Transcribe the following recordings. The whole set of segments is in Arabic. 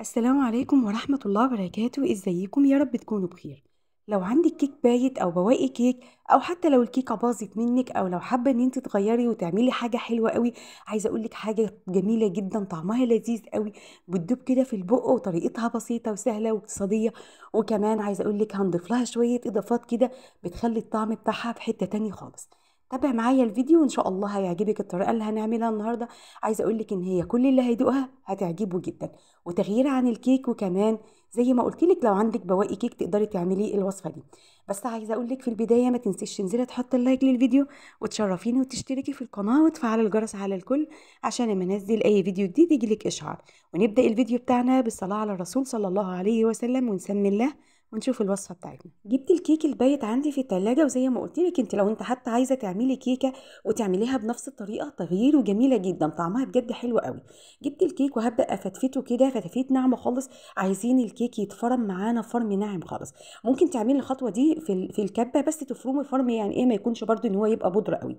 السلام عليكم ورحمة الله وبركاته ازيكم يا رب تكونوا بخير لو عندك كيك بايت او بواقي كيك او حتى لو الكيكه باظت منك او لو حابه ان انت تغيري وتعملي حاجه حلوه قوي عايزه اقولك حاجه جميله جدا طعمها لذيذ قوي بتدوب كده في البق وطريقتها بسيطه وسهله واقتصاديه وكمان عايزه اقولك هنضيف لها شويه اضافات كده بتخلي الطعم بتاعها في حته تانية خالص تابع معايا الفيديو وان شاء الله هيعجبك الطريقه اللي هنعملها النهارده عايزه اقول لك ان هي كل اللي هيدوقها هتعجبه جدا وتغيير عن الكيك وكمان زي ما قلت لك لو عندك بواقي كيك تقدري تعملي الوصفه دي بس عايزه اقول لك في البدايه ما تنسيش تنزلي تحطي اللايك للفيديو وتشرفيني وتشتركي في القناه وتفعلي الجرس على الكل عشان لما انزل اي فيديو جديد يجيلك اشعار ونبدا الفيديو بتاعنا بالصلاه على الرسول صلى الله عليه وسلم ونسمي الله ونشوف الوصفه بتاعتنا جبت الكيك البايت عندي في التلاجة وزي ما قلت لك انت لو انت حتى عايزه تعملي كيكه وتعمليها بنفس الطريقه تغيير وجميله جدا طعمها بجد حلو قوي جبت الكيك وهبدا افتفته كده فتفيت ناعمه خالص عايزين الكيك يتفرم معانا فرم ناعم خالص ممكن تعملي الخطوه دي في في الكبه بس تفرمي فرم يعني ايه ما يكونش برده ان هو يبقى بودره قوي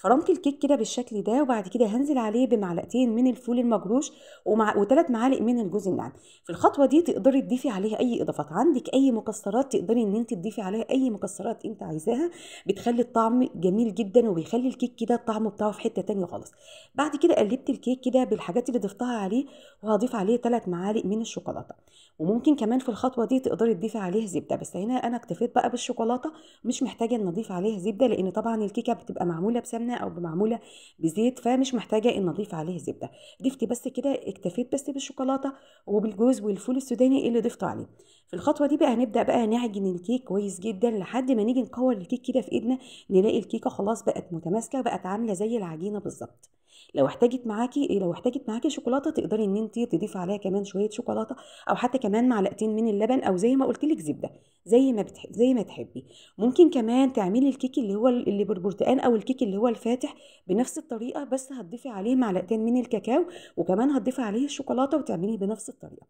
فرمت الكيك كده بالشكل ده وبعد كده هنزل عليه بمعلقتين من الفول المجروش ومع وثلاث معالق من الجوز الناعم في الخطوه دي تقدري تضيفي عليها اي اضافات عندك اي مكسرات تقدري ان انت تضيفي عليها اي مكسرات انت عايزاها بتخلي الطعم جميل جدا وبيخلي الكيك كده الطعم بتاعه في حته تانية خالص بعد كده قلبت الكيك كده بالحاجات اللي ضفتها عليه وهضيف عليه ثلاث معالق من الشوكولاته وممكن كمان في الخطوه دي تقدري تضيفي عليه زبده بس هنا انا اكتفيت بقى بالشوكولاته مش محتاجه ان اضيف عليه زبده لان طبعا الكيكه بتبقى معموله بسمنه او معموله بزيت فمش محتاجه ان اضيف عليه زبده ضفت بس كده اكتفيت بس بالشوكولاته وبالجوز والفول السوداني اللي ضفته عليه في الخطوه دي بقى هنبدا بقى نعجن الكيك كويس جدا لحد ما نيجي نكور الكيك كده في ايدنا نلاقي الكيكه خلاص بقت متماسكه بقت عامله زي العجينه بالظبط لو احتاجت معاكي لو احتاجت معاكي شوكولاته تقدري ان انت تضيفي عليها كمان شويه شوكولاته او حتى كمان معلقتين من اللبن او زي ما قلت لك زبده زي ما بتحب زي ما تحبي ممكن كمان تعملي الكيك اللي هو اللي بالبرتقال او الكيك اللي هو الفاتح بنفس الطريقه بس هتضيفي عليه معلقتين من الكاكاو وكمان هتضيفي عليه الشوكولاته وتعمليه بنفس الطريقه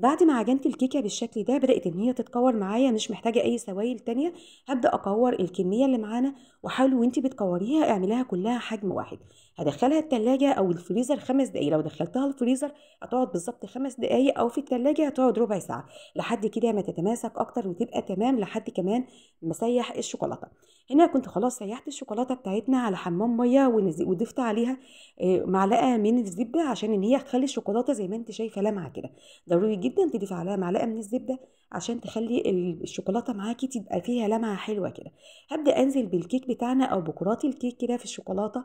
بعد ما عجنت الكيكه بالشكل ده بدات ان هي تتكور معايا مش محتاجه اي سوائل تانية هبدا اكور الكميه اللي معانا وحاولي وانت بتكوريها اعمليها كلها حجم واحد هدخلها التلاجة او الفريزر خمس دقايق لو دخلتها الفريزر هتقعد بالظبط خمس دقايق او في التلاجة هتقعد ربع ساعه لحد كده ما تتماسك اكتر وتبقى تمام لحد كمان مسيح الشوكولاته هنا كنت خلاص سيحت الشوكولاته بتاعتنا على حمام ميه وضفت عليها آه، معلقه من الزبده عشان ان هي تخلي الشوكولاته زي ما انت شايفه لامعه كده ضروري جدا تضيف عليها معلقه من الزبده عشان تخلي الشوكولاته معاكي تبقى فيها لمعه حلوه كده هبدا انزل بالكيك بتاعنا او بكرات الكيك كده في الشوكولاته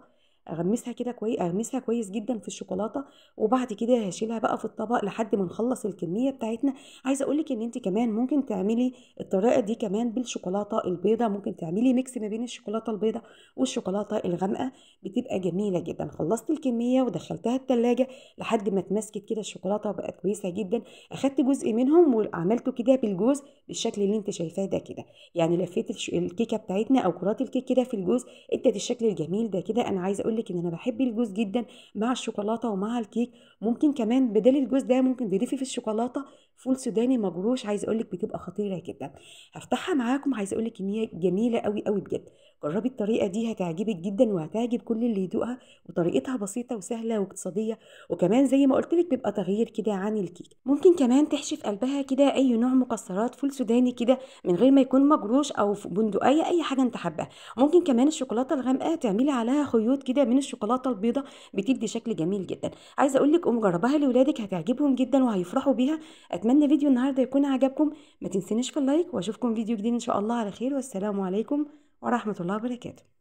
اغمسها كده كويس اغمسها كويس جدا في الشوكولاته وبعد كده هشيلها بقى في الطبق لحد ما نخلص الكميه بتاعتنا عايزه اقول لك ان انت كمان ممكن تعملي الطريقه دي كمان بالشوكولاته البيضاء ممكن تعملي ميكس ما بين الشوكولاته البيضاء والشوكولاته الغامقه بتبقى جميله جدا خلصت الكميه ودخلتها التلاجة لحد ما اتمسكت كده الشوكولاته وبقت كويسه جدا اخدت جزء منهم وعملته كده بالجوز بالشكل اللي انت شايفاه ده كده يعني لفيت الكيكه بتاعتنا او كرات الكيك كده في الجوز ادت الشكل الجميل ده كده انا عايزه اقول لك ان انا بحب الجوز جدا مع الشوكولاته ومع الكيك ممكن كمان بدل الجوز ده ممكن تضيفي في الشوكولاته فول سوداني مجروش عايز اقول لك بتبقى خطيره جدا هفتحها معاكم عايز اقول لك ان هي جميله قوي قوي بجد جربي الطريقة دي هتعجبك جدا وهتعجب كل اللي يدوقها وطريقتها بسيطة وسهلة واقتصادية وكمان زي ما قلت لك بيبقى تغيير كده عن الكيك ممكن كمان تحشي في قلبها كده أي نوع مكسرات فول سوداني كده من غير ما يكون مجروش أو بندقية أي حاجة أنت حباها ممكن كمان الشوكولاتة الغامقة تعملي عليها خيوط كده من الشوكولاتة البيضة بتدي شكل جميل جدا عايزة أقول لك قوم جربها لأولادك هتعجبهم جدا وهيفرحوا بيها أتمنى فيديو النهاردة يكون عجبكم ما تنسينيش في اللايك وأشوفكم فيديو جديد إن شاء الله على خير والسلام عليكم ورحمة الله وبركاته